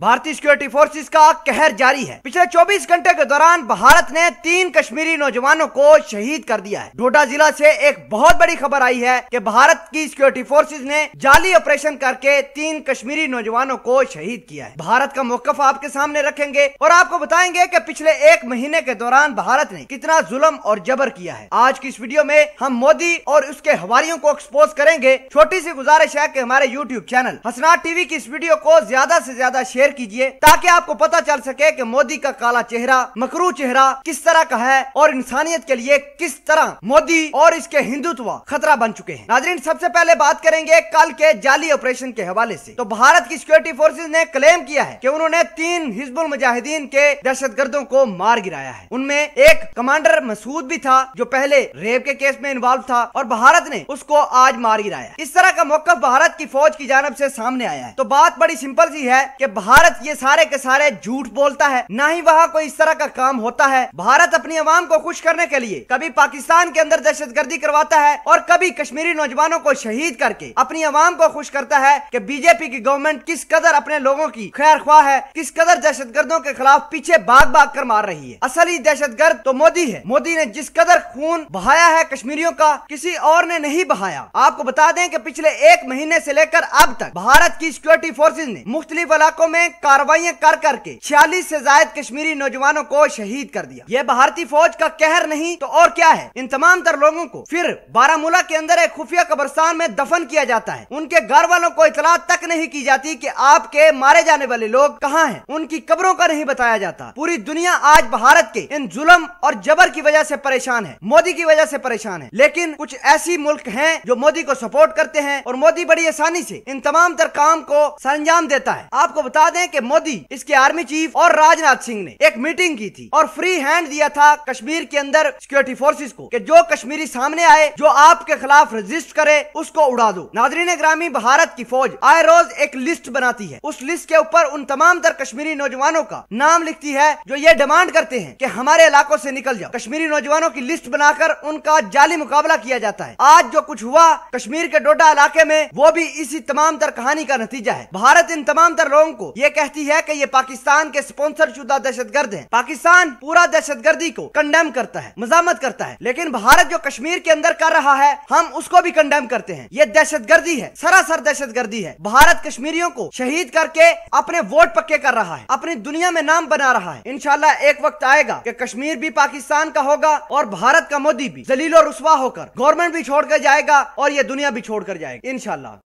भारतीय security forces का कहर जारी है पिछले 24 घंटे के दौरान भारत ने तीन कश्मीरी नौजवानों को शहीद कर दिया है डोडा जिला से एक बहुत बड़ी खबर आई है कि भारत की सिक्योरिटी फोर्सेस ने जाली ऑपरेशन करके तीन कश्मीरी नौजवानों को शहीद किया है भारत का मौकफ आपके सामने रखेंगे और आपको बताएंगे की पिछले एक महीने के दौरान भारत ने कितना जुलम और जबर किया है आज की इस वीडियो में हम मोदी और उसके हवारियों को एक्सपोज करेंगे छोटी सी गुजारिश है की हमारे यूट्यूब चैनल हसनाथ टीवी की इस वीडियो को ज्यादा ऐसी ज्यादा शेयर शेयर कीजिए ताकि आपको पता चल सके कि मोदी का काला चेहरा मकरू चेहरा किस तरह का है और इंसानियत के लिए किस तरह मोदी और इसके हिंदुत्व खतरा बन चुके हैं नाजरीन सबसे पहले बात करेंगे कल के जाली ऑपरेशन के हवाले ऐसी तो भारत की सिक्योरिटी फोर्सेज ने क्लेम किया है कि उन्होंने तीन हिजबुल मुजाहिदीन के दहशत को मार गिराया है उनमें एक कमांडर मसूद भी था जो पहले रेप के केस में इन्वॉल्व था और भारत ने उसको आज मार गिराया इस तरह का मौका भारत की फौज की जानब ऐसी सामने आया है तो बात बड़ी सिंपल सी है की भारत भारत ये सारे के सारे झूठ बोलता है न ही वहाँ कोई इस तरह का काम होता है भारत अपनी आवाम को खुश करने के लिए कभी पाकिस्तान के अंदर दहशत गर्दी करवाता है और कभी कश्मीरी नौजवानों को शहीद करके अपनी आवाम को खुश करता है की बीजेपी की गवर्नमेंट किस कदर अपने लोगों की खैर ख्वाह है किस कदर दहशत गर्दों के खिलाफ पीछे भाग भाग कर मार रही है असली दहशत गर्द तो मोदी है मोदी ने जिस कदर खून बहाया है कश्मीरियों का किसी और ने नहीं बहाया आपको बता दें कि पिछले एक महीने से लेकर अब तक भारत की सिक्योरिटी फोर्सेज ने मुख्तलिफ इलाकों में ने कार्रवाई कर करके छियालीस ऐसी जायद कश्मीरी नौजवानों को शहीद कर दिया ये भारतीय फौज का कहर नहीं तो और क्या है इन तमाम तर लोगों को फिर बारामूला के अंदर एक खुफिया कब्रस्तान में दफन किया जाता है उनके घर वालों को इतला तक नहीं की जाती की आपके मारे जाने वाले लोग कहाँ है उनकी कब्रों का नहीं बताया जाता पूरी दुनिया आज भारत के इन जुलम और जबर की वजह ऐसी परेशान है मोदी की वजह ऐसी परेशान है लेकिन कुछ ऐसी मुल्क है जो मोदी को सपोर्ट करते हैं और मोदी बड़ी आसानी ऐसी इन तमाम तर काम को सरंजाम देता है आपको बता दें कि मोदी इसके आर्मी चीफ और राजनाथ सिंह ने एक मीटिंग की थी और फ्री हैंड दिया था कश्मीर के अंदर सिक्योरिटी फोर्सेज को कि जो कश्मीरी सामने आए जो आपके खिलाफ रजिस्ट करे उसको उड़ा दो नाजरीन ग्रामी भारत की फौज आए रोज एक लिस्ट बनाती है उस लिस्ट के ऊपर उन तमाम तर कश्मीरी नौजवानों का नाम लिखती है जो ये डिमांड करते हैं की हमारे इलाकों ऐसी निकल जाओ कश्मीरी नौजवानों की लिस्ट बनाकर उनका जाली मुकाबला किया जाता है आज जो कुछ हुआ कश्मीर के डोडा इलाके में वो भी इसी तमाम तर कहानी का नतीजा है भारत इन तमाम तर लोगों को ये ये कहती है कि ये पाकिस्तान के स्पॉन्सर शुदा दहशत गर्द है पाकिस्तान पूरा दहशत गर्दी को कंडेम करता है मजामत करता है लेकिन भारत जो कश्मीर के अंदर कर रहा है हम उसको भी कंडेम करते हैं ये दहशत गर्दी है सरासर दहशत गर्दी है भारत कश्मीरियों को शहीद करके अपने वोट पक्के कर रहा है अपनी दुनिया में नाम बना रहा है इनशाला एक वक्त आएगा की कश्मीर भी पाकिस्तान का होगा और भारत का मोदी भी जलीलो रुसवा होकर गवर्नमेंट भी छोड़ कर जाएगा और ये दुनिया भी छोड़ कर जाएगी इनशाला